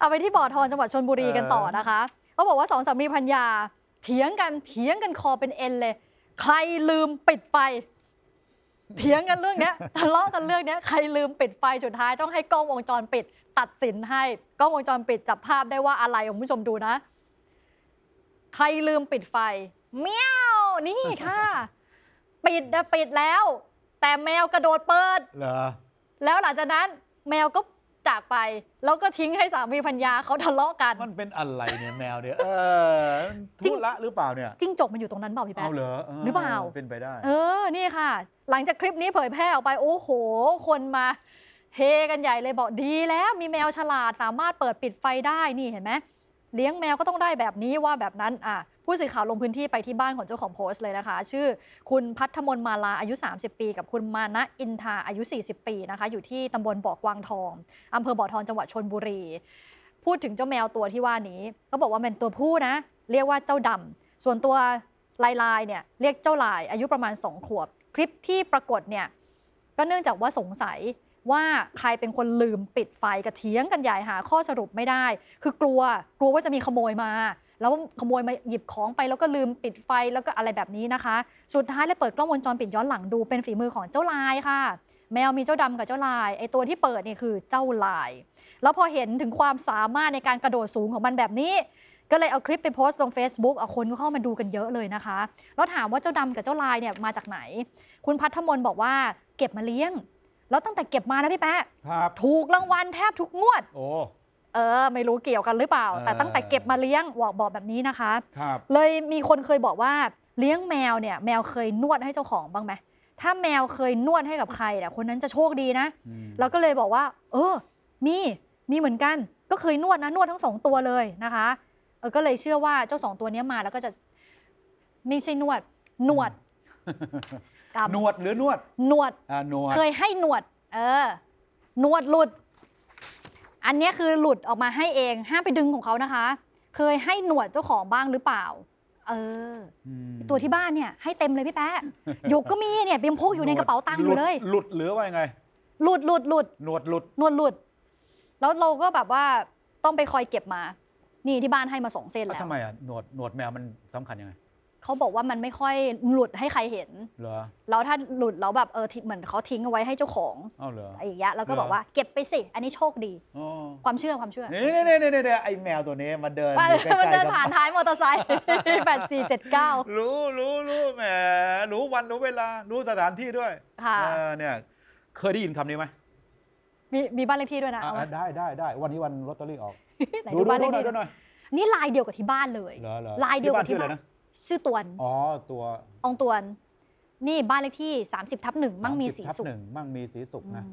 เอาไปที่บ่อทองจังหวัดชนบุรีกันต่อนะคะเขาบอกว่าสองสามีพัญญาเถียงกันเถียงกันคอเป็นเอ็นเลย ใครลืมปิดไฟเถียงกันเรื่องนี้ทะเลาะกันเรื่องนี้ใครลืมปิดไฟสุดท้ายต้องให้กล้องวงจรปิด ตัดสินให้กล้องวงจรปิดจับภาพได้ว่าอะไรคุณผู้ชมดูนะ ใครลืมปิดไฟเมี้ยวนี่ค่ะ ปิดนะปิดแล้ว แต่แมวกระโดดเปิดเหรอแล้วหลังจากนั้นแมวก็จากไปแล้วก็ทิ้งให้สามีพัญญาเขาทะเลาะกัน มันเป็นอะไรเนี่ยแมวเนี่ยเออทุละหรือเปล่าเนี่ยจิ้งจกมันอยู่ตรงนั้นเปล่าพี่แป๊ะเอาเหรอหรือเปล่าเป็นไปได้ เออ นี่ค่ะ หลังจากคลิปนี้เผยแพร่ออกไปโอ้โหคนมา เฮกันใหญ่เลย บอกดีแล้วมีแมวฉลาดสามารถเปิดปิดไฟได้นี่เห็นไหมเลี้ยง แมวก็ต้องได้แบบนี้ว่าแบบนั้นอ่ะผู้สื่อข่าวลงพื้นที่ไปที่บ้านของเจ้าของโพสต์เลยนะคะ ชื่อคุณพัฒมนมาลาอายุ 30 ปี กับคุณมานะอินทาอายุ 40 ปีนะคะอยู่ที่ตำบลบ่อกวางทองอำเภอบ่อทองจังหวัดชนบุรี พูดถึงเจ้าแมวตัวที่ว่านี้เขาบอกว่าเป็นตัวผู้นะ เรียกว่าเจ้าดำส่วนตัวลายลายเนี่ยเรียกเจ้า ลายอายุประมาณ 2 ขวบ คลิปที่ปรากฏเนี่ยก็เนื่องจากว่าสงสัยว่าใครเป็นคนลืมปิดไฟกระเทียงกันใหญ่หาข้อสรุปไม่ได้ คือกลัวกลัวว่าจะมีขโมยมา แล้วขโมยมาหยิบของไป แล้วก็ลืมปิดไฟแล้วก็อะไรแบบนี้นะคะสุดท้ายเลยเปิดกล้องวงจรปิดย้อนหลังดู เป็นฝีมือของเจ้าลายค่ะ แมวมีเจ้าดำกับเจ้าลายไอตัวที่เปิดนี่คือเจ้าลาย แล้วพอเห็นถึงความสามารถในการกระโดดสูงของมันแบบนี้ ก็เลยเอาคลิปไปโพสต์ลง Facebook เอาคนเข้ามาดูกันเยอะเลยนะคะแล้วถามว่าเจ้าดำกับเจ้าลายเนี่ยมาจากไหน คุณพัฒมนบอกว่าเก็บมาเลี้ยงแล้วตั้งแต่เก็บมานะพี่แป๊ะครับถูกรางวัลแทบทุกงวด โอ้เออ ไม่รู้เกี่ยวกันหรือเปล่า แต่ตั้งแต่เก็บมาเลี้ยงบอกบอกแบบนี้นะคะ ครับ เลยมีคนเคยบอกว่าเลี้ยงแมวเนี่ย แมวเคยนวดให้เจ้าของบ้างไหมถ้าแมวเคยนวดให้กับใครเนี่ยคนนั้นจะโชคดีนะแล้วก็เลยบอกว่า เออ มีมีเหมือนกัน ก็เคยนวดนะ นวดทั้งสองตัวเลยนะคะเออก็เลยเชื่อว่าเจ้าสองตัวนี้มา แล้วก็จะไม่ใช่นวดนวดหนวดหรือนวดนวดอ่านวดเคยให้หนวด เออหนวดหลุด อันนี้คือหลุดออกมาให้เองห้ามไปดึงของเขานะคะ เคยให้หนวดเจ้าของบ้างหรือเปล่า เออ ตัวที่บ้านเนี่ย ให้เต็มเลยพี่แป๊ะหยกก็มีเนี่ยเยังพกอยู่ในกระเป๋าตังค์อยู่เลย หลุดหรือว่ายังไงหลุดหลุดหลุดหนวดหลุดนวดหลุดแล้วเราก็แบบว่าต้องไปคอยเก็บมานี่ที่บ้านให้มาสองเส้นแล้วทำไมอ่ะหนวดหนวดแมวมันสำคัญยังไงเขาบอกว่ามันไม่ค่อยหลุดให้ใครเห็น เหรอ แล้วถ้าหลุดแล้วแบบเออทิ้งเหมือนเขาทิ้งเอาไว้ให้เจ้าของ อ้าวเหรออะไรอย่างเงี้ยแล้วก็บอกว่าเก็บไปสิ อันนี้โชคดีอความเชื่อความเชื่อเนี่ยเนี่ยเนี่ยนี่ไอ้แมวตัวนี้มาเดินวามันเดินผ่านท้ายมอเตอร์ไซค์แปดสี่เจ็ดเก้ารู้รู้รู้แหม รู้วันรู้เวลา รู้สถานที่ด้วยค่ะเนี่ยเคยได้ยินคำนี้ไหม มีมีบ้านเลขที่ด้วยนะออได้ได้ได้ วันนี้วันลอตเตอรี่ออก ดูดูดูหน่อยดูหน่อยนี่ลายเดียวกับที่บ้านเลย ลายเดียวกับที่บ้านนะชื่อตวน อ๋อตัวองตวน นี่บ้านเลขที่ 30ทับหนึ่งมั่งมีสีสุขหนึ่งมั่งมีสีสุขนะ